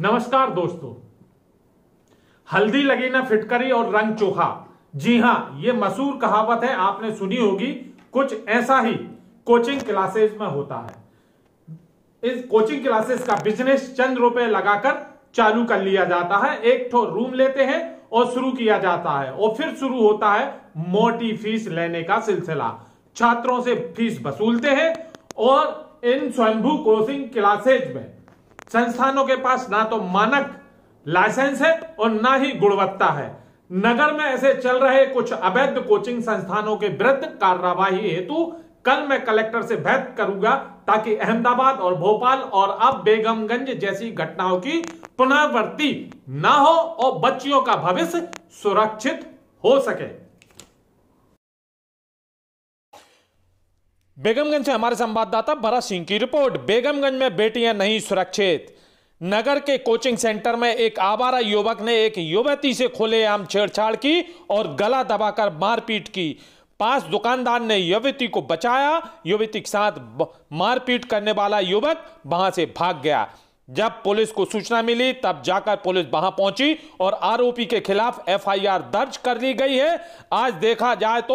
नमस्कार दोस्तों हल्दी लगी ना फिटकरी और रंग चोखा जी हां यह मशहूर कहावत है आपने सुनी होगी कुछ ऐसा ही कोचिंग क्लासेस में होता है इस कोचिंग क्लासेस का बिजनेस चंद रुपए लगाकर चालू कर लिया जाता है एक ठो रूम लेते हैं और शुरू किया जाता है और फिर शुरू होता है मोटी फीस लेने का सिलसिला छात्रों से फीस वसूलते हैं और इन स्वयंभू कोचिंग क्लासेज में संस्थानों के पास ना तो मानक लाइसेंस है और ना ही गुणवत्ता है नगर में ऐसे चल रहे कुछ अवैध कोचिंग संस्थानों के विरुद्ध कार्रवाई हेतु कल मैं कलेक्टर से भेद करूंगा ताकि अहमदाबाद और भोपाल और अब बेगमगंज जैसी घटनाओं की पुनरावृत्ति ना हो और बच्चियों का भविष्य सुरक्षित हो सके बेगमगंज से हमारे संवाददाता भरत सिंह की रिपोर्ट बेगमगंज में बेटियां नहीं सुरक्षित नगर के कोचिंग सेंटर में एक आवारा युवक ने एक युवती से खुलेआम छेड़छाड़ की और गला दबाकर मारपीट की पास दुकानदार ने युवती को बचाया युवती के साथ मारपीट करने वाला युवक वहां से भाग गया जब पुलिस को सूचना मिली तब जाकर पुलिस वहां पहुंची और आरोपी के खिलाफ एफआईआर दर्ज कर ली गई है आज देखा जाए तो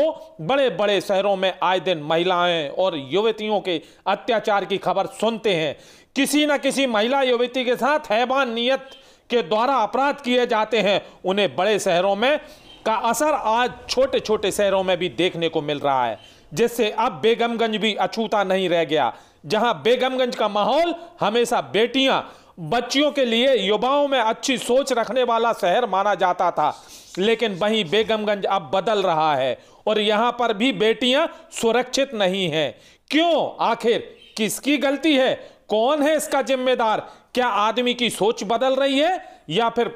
बड़े बड़े शहरों में आए दिन महिलाएं और युवतियों के अत्याचार की खबर सुनते हैं किसी न किसी महिला युवती के साथ हैवान नियत के द्वारा अपराध किए जाते हैं उन्हें बड़े शहरों में का असर आज छोटे छोटे शहरों में भी देखने को मिल रहा है जिससे अब बेगमगंज भी अछूता नहीं रह गया जहां बेगमगंज का माहौल हमेशा बेटियां बच्चियों के लिए युवाओं में अच्छी सोच रखने वाला शहर माना जाता था लेकिन वहीं बेगमगंज अब बदल रहा है और यहां पर भी बेटियां सुरक्षित नहीं हैं क्यों आखिर किसकी गलती है कौन है इसका जिम्मेदार क्या आदमी की सोच बदल रही है या फिर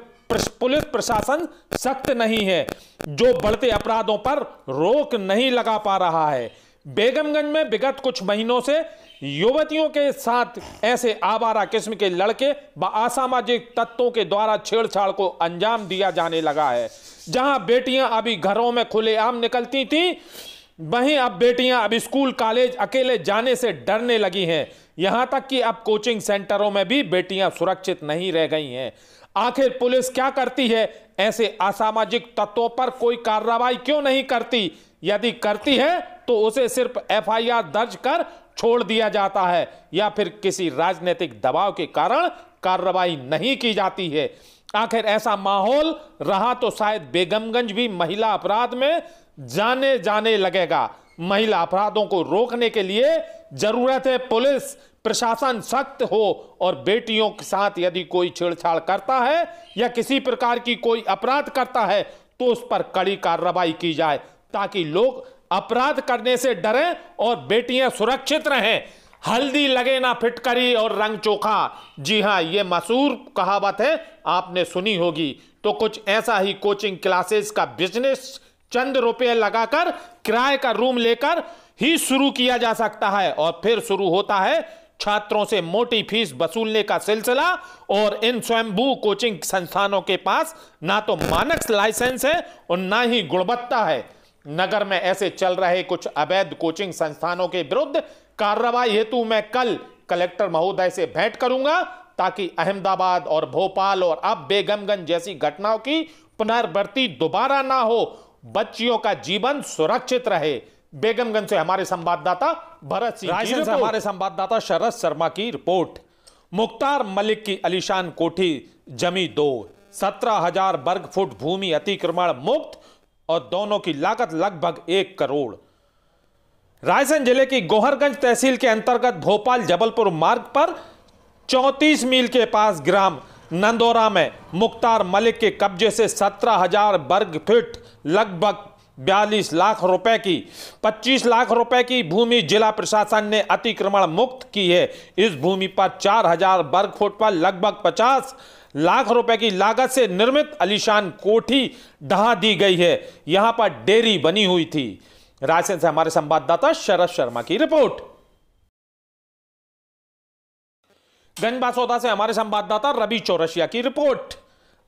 पुलिस प्रशासन सख्त नहीं है जो बढ़ते अपराधों पर रोक नहीं लगा पा रहा है बेगमगंज में विगत कुछ महीनों से युवतियों के साथ ऐसे आवारा किस्म के लड़के व असामाजिक तत्वों के द्वारा छेड़छाड़ को अंजाम दिया जाने लगा है जहां बेटियां अभी घरों में खुलेआम निकलती थीं वहीं अब बेटियां अब स्कूल कॉलेज अकेले जाने से डरने लगी हैं यहां तक कि अब कोचिंग सेंटरों में भी बेटियां सुरक्षित नहीं रह गई हैं आखिर पुलिस क्या करती है ऐसे असामाजिक तत्वों पर कोई कार्रवाई क्यों नहीं करती यदि करती है तो उसे सिर्फ एफआईआर दर्ज कर छोड़ दिया जाता है या फिर किसी राजनीतिक दबाव के कारण कार्रवाई नहीं की जाती है आखिर ऐसा माहौल रहा तो शायद बेगमगंज भी महिला अपराध में जाने जाने लगेगा महिला अपराधों को रोकने के लिए जरूरत है पुलिस प्रशासन सख्त हो और बेटियों के साथ यदि कोई छेड़छाड़ करता है या किसी प्रकार की कोई अपराध करता है तो उस पर कड़ी कार्रवाई की जाए ताकि लोग अपराध करने से डरें और बेटियां सुरक्षित रहें हल्दी लगे ना फिटकरी और रंग चोखा जी हाँ ये मशहूर कहावत है आपने सुनी होगी तो कुछ ऐसा ही कोचिंग क्लासेस का बिजनेस चंद रुपये लगाकर किराए का रूम लेकर ही शुरू किया जा सकता है और फिर शुरू होता है छात्रों से मोटी फीस वसूलने का सिलसिला और इन स्वयंभू कोचिंग संस्थानों के पास ना तो मानक लाइसेंस है और ना ही गुणवत्ता है नगर में ऐसे चल रहे कुछ अवैध कोचिंग संस्थानों के विरुद्ध कार्रवाई हेतु मैं कल कलेक्टर महोदय से भेंट करूंगा ताकि अहमदाबाद और भोपाल और अब बेगमगंज जैसी घटनाओं की पुनर्वृत्ति दोबारा ना हो बच्चियों का जीवन सुरक्षित रहे बेगमगंज से हमारे संवाददाता भरत सिंह रायसेन से हमारे संवाददाता शरद शर्मा की रिपोर्ट मुख्तार मलिक की अलीशान कोठी जमी दो सत्रह हजार वर्ग फुट भूमि अतिक्रमण मुक्त और दोनों की लागत लगभग एक करोड़ रायसेन जिले की गोहरगंज तहसील के अंतर्गत भोपाल जबलपुर मार्ग पर 34 मील के पास ग्राम नंदोरा में मुख्तार मलिक के कब्जे से सत्रह हजार वर्ग फिट लगभग बयालीस लाख रुपए की 25 लाख रुपए की भूमि जिला प्रशासन ने अतिक्रमण मुक्त की है इस भूमि पर 4000 वर्ग फुट पर लगभग 50 लाख रुपए की लागत से निर्मित अलीशान कोठी ढहा दी गई है यहां पर डेयरी बनी हुई थी रायसेन से हमारे संवाददाता शरद शर्मा की रिपोर्ट गंजबासौदा से हमारे संवाददाता रवि चौरसिया की रिपोर्ट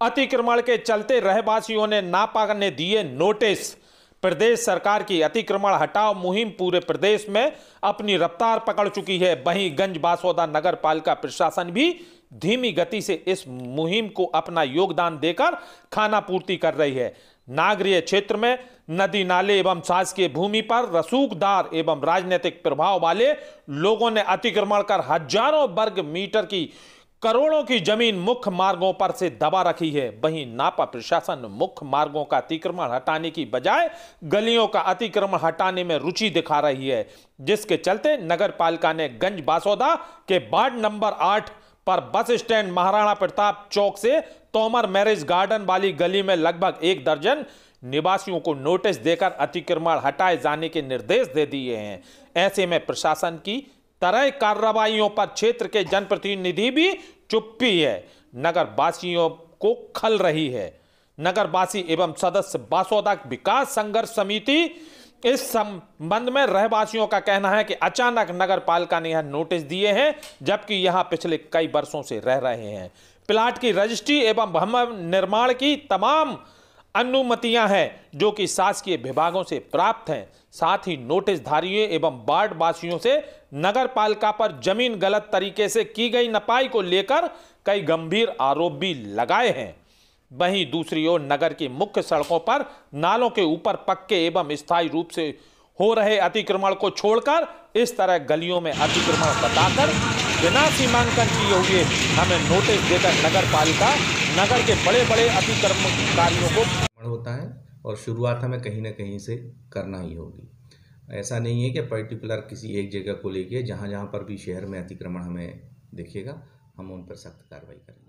अतिक्रमण के चलते रहवासियों ने नापाक ने दिए नोटिस प्रदेश सरकार की अतिक्रमण हटाव मुहिम पूरे प्रदेश में अपनी रफ्तार पकड़ चुकी है वहीं गंज बासौदा नगर पालिका प्रशासन भी धीमी गति से इस मुहिम को अपना योगदान देकर खाना पूर्ति कर रही है नागरीय क्षेत्र में नदी नाले एवं शासकीय भूमि पर रसूखदार एवं राजनीतिक प्रभाव वाले लोगों ने अतिक्रमण कर हजारों वर्ग मीटर की करोड़ों की जमीन मुख्य मार्गों पर से दबा रखी है वहीं नापा प्रशासन मुख्य मार्गों का अतिक्रमण हटाने की बजाय गलियों का अतिक्रमण हटाने में रुचि दिखा रही है जिसके चलते नगर पालिका ने गंज बासौदा के वार्ड नंबर आठ पर बस स्टैंड महाराणा प्रताप चौक से तोमर मैरिज गार्डन वाली गली में लगभग एक दर्जन निवासियों को नोटिस देकर अतिक्रमण हटाए जाने के निर्देश दे दिए हैं ऐसे में प्रशासन की तरह कार्रवाइयों पर क्षेत्र के जनप्रतिनिधि भी चुप्पी है नगरवासियों को खल रही है नगरवासी एवं सदस्य बासोदा विकास संघर्ष समिति इस संबंध में रहवासियों का कहना है कि अचानक नगर पालिका ने यह नोटिस दिए हैं जबकि यहां पिछले कई वर्षों से रह रहे हैं प्लाट की रजिस्ट्री एवं भवन निर्माण की तमाम अनुमतियां हैं जो कि शासकीय विभागों से प्राप्त हैं साथ ही धारियों एवं वार्ड वासियों से नगर पालिका पर जमीन गलत तरीके से की गई नपाई को लेकर कई गंभीर आरोप भी लगाए हैं वहीं दूसरी ओर नगर की मुख्य सड़कों पर नालों के ऊपर पक्के एवं स्थायी रूप से हो रहे अतिक्रमण को छोड़कर इस तरह गलियों में अतिक्रमण बताकर बिना सीमांकन किए हुए हमें नोटिस देकर नगर पालिका नगर के बड़े बड़े अतिक्रमकारियों को होता है और शुरुआत हमें कहीं ना कहीं से करना ही होगी ऐसा नहीं है कि पर्टिकुलर किसी एक जगह को लेके जहाँ जहाँ पर भी शहर में अतिक्रमण हमें देखेगा हम उन पर सख्त कार्रवाई करेंगे